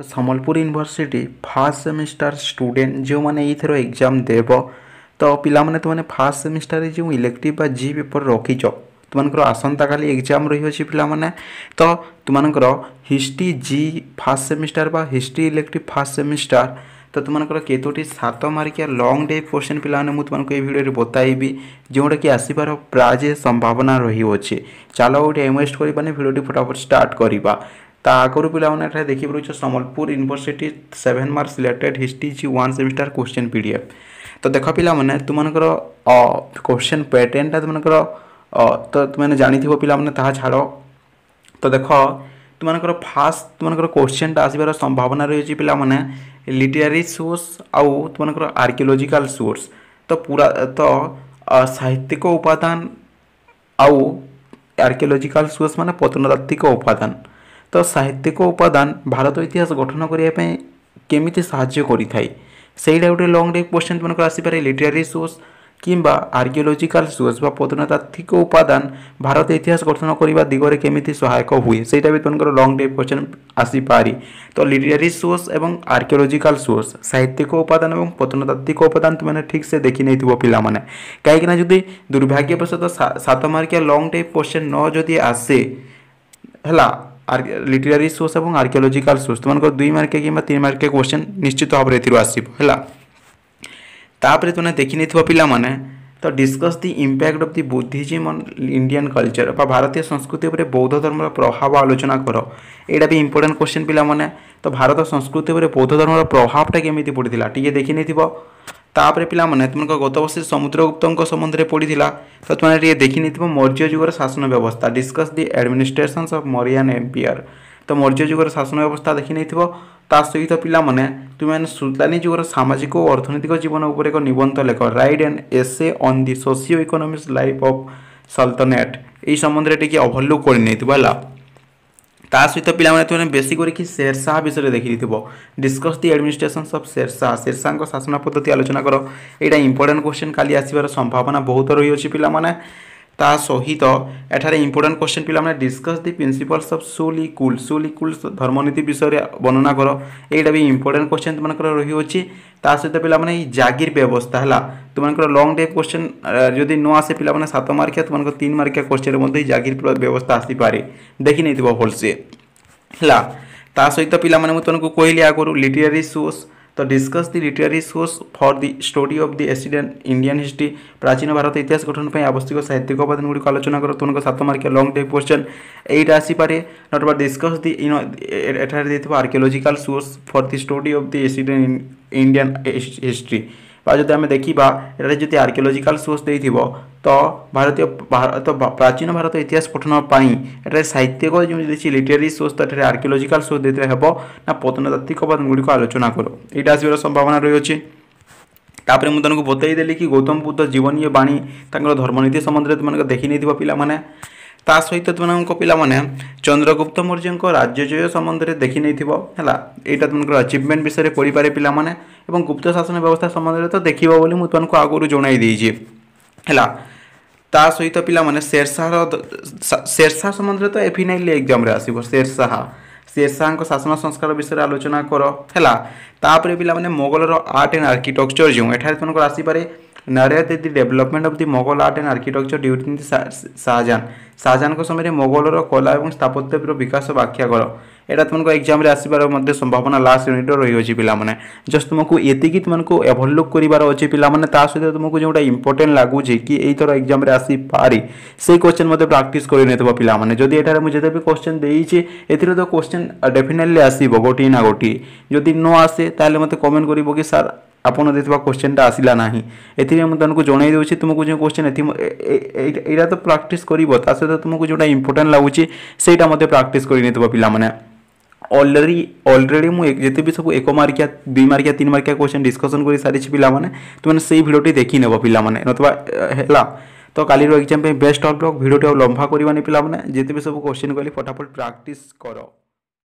ତ Sambalpur university first semester student ଯେଉଁମାନେ ଏଇଥର ଏକ୍ଜାମ୍ ଦେବ ତ ପିଲାମାନେ ତୁମେ ଫାର୍ଷ୍ଟ ସେମିଷ୍ଟାରରେ ଯେଉଁ ଇଲେକ୍ଟିଭ୍ ବା ଜି ପେପର୍ ରଖିଛ ତୁମାନଙ୍କର ଆସନ୍ତାକାଲି ଏକ୍ଜାମ୍ ରହିଅଛି ପିଲାମାନେ ତ ତୁମାନଙ୍କର ହିଷ୍ଟ୍ରି ଜି ଫାର୍ଷ୍ଟ ସେମିଷ୍ଟାର ବା ହିଷ୍ଟ୍ରି ଇଲେକ୍ଟିଭ୍ ଫାର୍ଷ୍ଟ ସେମିଷ୍ଟାର ତ ତୁମାନଙ୍କର କେତୋଟି ସାତ ମାର୍କିଆ ଲଙ୍ଗ୍ ଡେପ୍ କୋଶ୍ଚିନ୍ ପିଲାମାନେ ମୁଁ ତୁମକୁ ଏହି ଭିଡ଼ିଓରେ ବତାଇବି ଯେଉଁଟାକି ଆସିବାର ପ୍ରାୟ ସମ୍ଭାବନା ରହିଅଛି ଚାଲ ଗୋଟେ ଏମେଷ୍ଟ କରିବାନି ଭିଡ଼ିଓଟି ଫଟାଫଟ ଷ୍ଟାର୍ଟ କରିବା आगर पाला देखी पड़ो Sambalpur university seven marks related history G one semester question P D F तो देख पाने तुमकर क्वेश्चन पैटर्नटा तुमकर तो तुमने जाथ पाने छाड़ तो देख तुमकर फास्ट तुमकर क्वेश्चन टा आसवर संभावना रही पाने लिटेरी सोर्स आउ तुमकर आर्कियोलोजिकाल सोर्स तो पूरा तो साहित्यिक उपादान आउ आर्कियोलोजिकाल सोर्स मान पत्नतात्विक उपादान ତ ସାହିତ୍ୟିକ ଉପାଦାନ ଭାରତ ଇତିହାସ ଗଠନ କରିବା ପାଇଁ କେମିତି ସାହାଯ୍ୟ କରିଥାଏ ସେଇଟା ଗୋଟେ ଲଙ୍ଗ୍ ଡେ କ୍ୱେଶ୍ଚନ୍ ମାନଙ୍କର ଆସିପାରେ ଲିଟେରାରୀ ସୋର୍ସ କିମ୍ବା ଆର୍କିଓଲୋଜିକାଲ୍ ସୋର୍ସ ବା ପ୍ରତ୍ନତାତ୍ତ୍ୱିକ ଉପାଦାନ ଭାରତ ଇତିହାସ ଗଠନ କରିବା ଦିଗରେ କେମିତି ସହାୟକ ହୁଏ ସେଇଟା ବି ତୁମଙ୍କର ଲଙ୍ଗ୍ ଡେ କ୍ୱେଶ୍ଚନ୍ ଆସିପାରେ ତ ଲିଟେରାରୀ ସୋର୍ସ ଏବଂ ଆର୍କିଓଲୋଜିକାଲ୍ ସୋର୍ସ ସାହିତ୍ୟିକ ଉପାଦାନ ଏବଂ ପ୍ରତ୍ନତାତ୍ତ୍ୱିକ ଉପାଦାନ ତୁମେ ଠିକ୍ ସେ ଦେଖିନେଇଥିବ ପିଲାମାନେ କାହିଁକିନା ଯଦି ଦୁର୍ଭାଗ୍ୟବଶତଃ ସାତ ମାର୍କିଆ ଲଙ୍ଗ୍ ଡେ କ୍ୱେଶ୍ଚନ୍ ନ ଯଦି ଆସେ ହେଲା লিটেরারি সোর্স এবং ଆର୍କିଓଲୋଜିକାଲ ସୋର୍ସ ତୁମମାନଙ୍କର ଦୁଇ ମାର୍କିଆ କିମ୍ବା ତିନି ମାର୍କିଆ କ୍ୱେଶ୍ଚନ୍ ନିଶ୍ଚିତ ଭାବରେ ଏଥିରୁ ଆସିବ ହେଲା ତାପରେ ତୁମେ ଦେଖିନେଇଥିବ ପିଲାମାନେ ତ discuss the impact of the Buddhism on Indian culture ବା ଭାରତୀୟ ସଂସ୍କୃତି ଉପରେ ବୌଦ୍ଧ ଧର୍ମର ପ୍ରଭାବ ଆଲୋଚନା କର ଏଇଟା ବି ଇମ୍ପୋର୍ଟାଣ୍ଟ କ୍ୱେଶ୍ଚନ୍ ପିଲାମାନେ ତ ଭାରତ ସଂସ୍କୃତି ଉପରେ ବୌଦ୍ଧ ଧର୍ମର ପ୍ରଭାବଟା କେମିତି ପଡ଼ିଥିଲା ଟିକେ ଦେଖିନେଇଥିବ ତାପରେ ପିଲାମାନେ ତୁମମାନଙ୍କ ଗତ ବର୍ଷ ସମୁଦ୍ରଗୁପ୍ତଙ୍କ ସମ୍ବନ୍ଧରେ ପଡ଼ିଥିଲା ତ ତୁମେ ଟିକେ ଦେଖିନେଇଥିବ ମୌର୍ଯ୍ୟ ଯୁଗର ଶାସନ ବ୍ୟବସ୍ଥା discuss the administrations of Mauryan empire ତ ମୌର୍ଯ୍ୟ ଯୁଗର ଶାସନ ବ୍ୟବସ୍ଥା ଦେଖିନେଇଥିବ ତା ସହିତ ପିଲାମାନେ ତୁମେମାନେ ସୁଲତାନୀ ଯୁଗର ସାମାଜିକ ଓ ଅର୍ଥନୈତିକ ଜୀବନ ଉପରେ ଏକ ନିବନ୍ଧ ଲେଖ write and essay on the socio economics life of sultanate এই সম্বন্ধে টিকি ওভরলুক করে নিয়ে হল ତା ସହିତ ପିଲାମାନେ ତୁମେ ବେଶୀ କରିକି ଶେରଶାହ ବିଷୟରେ ଦେଖିଦେଇଥିବ discuss the administrations of Sher Shah ଶେରଶାହଙ୍କ ଶାସନ ପଦ୍ଧତି ଆଲୋଚନା କର ଏଇଟା ଇମ୍ପୋର୍ଟାଣ୍ଟ କ୍ୱେଶ୍ଚନ୍ କାଲି ଆସିବାର ସମ୍ଭାବନା ବହୁତ ରହିଅଛି ପିଲାମାନେ ତା ସହିତ ଏଠାରେ ଇମ୍ପୋର୍ଟାଣ୍ଟ କ୍ୱେଶ୍ଚନ୍ ପିଲାମାନେ discuss the principles of sulhi kul sulhi kul ଧର୍ମନୀତି ବିଷୟରେ ବର୍ଣ୍ଣନା କର ଏଇଟା ବି ଇମ୍ପୋର୍ଟାଣ୍ଟ କ୍ୱେଶ୍ଚନ୍ ତୁମମାନଙ୍କର ରହିଅଛି ତା ସହିତ ପିଲାମାନେ ଏଇ ଜାଗିର ବ୍ୟବସ୍ଥା ହେଲା ତୁମମାନଙ୍କର ଲଙ୍ଗ୍ ଡେ କ୍ୱେଶ୍ଚନ୍ ଯଦି ନ ଆସେ ପିଲାମାନେ ସାତ ମାର୍କିଆ ତୁମମାନଙ୍କ ତିନି ମାର୍କିଆ କ୍ୱେଶ୍ଚନ୍ରେ ମଧ୍ୟ ଏଇ ଜାଗିର ବ୍ୟବସ୍ଥା ଆସିପାରେ ଦେଖିନେଇଥିବ ଭଲସେ ହେଲା ତା ସହିତ ପିଲାମାନେ ମୁଁ ତୁମକୁ କହିଲି ଆଗରୁ ଲିଟେରାରୀ ସୋର୍ସ तो discuss the literary source for the story of the ancient Indian history प्राचीन भारत इतिहास गठन पर आवश्यक साहित्यिक उपादान गुड़ी आलोचना कर तुमको सात marks long type question at आसपे नट डिस्कस दि इन एठार archaeological source for the story of the ancient Indian history বা ଯଦି ଆମେ ଦେଖିବା ଏଠାରେ ଯଦି ଆର୍କିଓଲୋଜିକାଲ୍ ସୋର୍ସ ଦେଇଥିବ ତ ଭାରତୀୟ ଭାରତ ପ୍ରାଚୀନ ଭାରତ ଇତିହାସ ପଠନ ପାଇଁ ଏଠାରେ ସାହିତ୍ୟିକ ଯେମିତି ଲିଟେରୀ ସୋର୍ସ ତ ଏଠାରେ ଆର୍କିଓଲୋଜିକାଲ୍ ସୋର୍ସ ଦେଇଥିଲେ ହେବ ନା ପତନତାତ୍ତ୍ୱିକବାଦ ଗୁଡ଼ିକ ଆଲୋଚନା କର ଏଇଟା ଆସିବାର ସମ୍ଭାବନା ରହିଅଛି ତାପରେ ମୁଁ ତାଙ୍କୁ ବତେଇଦେଲି କି ଗୌତମ ବୁଦ୍ଧ ଜୀବନୀ ବାଣୀ ତାଙ୍କର ଧର୍ମନୀତି ସମ୍ବନ୍ଧରେ ତୁମମାନଙ୍କ ଦେଖିନେଇଥିବ ପିଲାମାନେ ତା ସହିତ ତୁମମାନଙ୍କୁ ପିଲାମାନେ ଚନ୍ଦ୍ରଗୁପ୍ତ ମୌର୍ଯ୍ୟଙ୍କ ରାଜ୍ୟଜୟ ସମ୍ବନ୍ଧରେ ଦେଖିନେଇଥିବ ହେଲା ଏଇଟା ତୁମଙ୍କର ଆଚିଭମେଣ୍ଟ ବିଷୟରେ ପଢ଼ିପାରେ ପିଲାମାନେ ଏବଂ ଗୁପ୍ତ ଶାସନ ବ୍ୟବସ୍ଥା ସମ୍ବନ୍ଧରେ ତ ଦେଖିବ ବୋଲି ମୁଁ ତୁମମାନଙ୍କୁ ଆଗରୁ ଜଣାଇ ଦେଇଛି ହେଲା ତା ସହିତ ପିଲାମାନେ ଶେରଶାହର ଶେରଶାହ ସମ୍ବନ୍ଧରେ ତ ଏଫିନାଇଲି ଏକ୍ଜାମ୍ରେ ଆସିବ ଶେରଶାହ ଶେରଶାହଙ୍କ ଶାସନ ସଂସ୍କାର ବିଷୟରେ ଆଲୋଚନା କର ହେଲା ତାପରେ ପିଲାମାନେ ମୋଗଲର ଆର୍ଟ ଆଣ୍ଡ ଆର୍କିଟେକ୍ଚର ଯେଉଁ ଏଠାରେ ତୁମଙ୍କର ଆସିପାରେ Narrated the development of the Mughal art and architecture during the Shahjahan. শাহজাহানଙ୍କ ସମୟରେ ମୋଗଲର କଳା ଏବଂ ସ୍ଥାପତ୍ୟର ବିକାଶ ବ୍ୟାଖ୍ୟା କର ଏଇଟା ତୁମକୁ ଏକ୍ଜାମ୍ରେ ଆସିବାର ମଧ୍ୟ ସମ୍ଭାବନା ଲାଷ୍ଟ ୟୁନିଟ୍ର ରହିଅଛି ପିଲାମାନେ ଜଷ୍ଟ ତୁମକୁ ଏତିକି ତୁମକୁ ଏଭଲୁକ୍ କରିବାର ଅଛି ପିଲାମାନେ ତା ସହିତ ତୁମକୁ ଯେଉଁଟା ଇମ୍ପୋର୍ଟାଣ୍ଟ ଲାଗୁଛି କି ଏଇଥର ଏକ୍ଜାମ୍ରେ ଆସିପାରେ ସେଇ କ୍ୱେଶ୍ଚନ୍ ମଧ୍ୟ ପ୍ରାକ୍ଟିସ୍ କରିନେଇଥିବ ପିଲାମାନେ ଯଦି ଏଠାରେ ମୁଁ ଯେତେ ବି କ୍ୱେଶ୍ଚନ୍ ଦେଇଛି ଏଥିରେ ତ କ୍ୱେଶ୍ଚନ୍ ଡେଫିନେଟଲି ଆସିବ ଗୋଟିଏ ନା ଗୋଟିଏ ଯଦି ନ ଆସେ ତାହେଲେ ମୋତେ କମେଣ୍ଟ କରିବ କି ସାର୍ ଆପଣ ଦେଇଥିବା କୋଶ୍ଚିନ୍ଟା ଆସିଲା ନାହିଁ ଏଥିପାଇଁ ମୁଁ ତାଙ୍କୁ ଜଣାଇ ଦେଉଛି ତୁମକୁ ଯେଉଁ କୋଶ୍ଚିନ୍ ଏଥି ଏଇଟା ତ ପ୍ରାକ୍ଟିସ୍ କରିବ ତା ସହିତ ତୁମକୁ ଯେଉଁଟା ଇମ୍ପୋର୍ଟାଣ୍ଟ ଲାଗୁଛି ସେଇଟା ମଧ୍ୟ ପ୍ରାକ୍ଟିସ୍ କରିନେଇଥିବ ପିଲାମାନେ অলরেডি অলরেডি মু যেতে বি সব এক মার্কিয়া দুই মার্কিয়া তিন মার্কিয়া কোশ্চেন ডিসকসন করে সারিছি পিলামানে তুমি সেই ভিডিওটি দেখি নেব পিলামানে নতবা হেলা তো কালির এক্সাম বেস্ট অফ ব্লক ভিডিওটি লম্বা করবানি পিলামানে যেতে বি সব কোশ্চেন কলি ফটাফট প্রাকটিস কর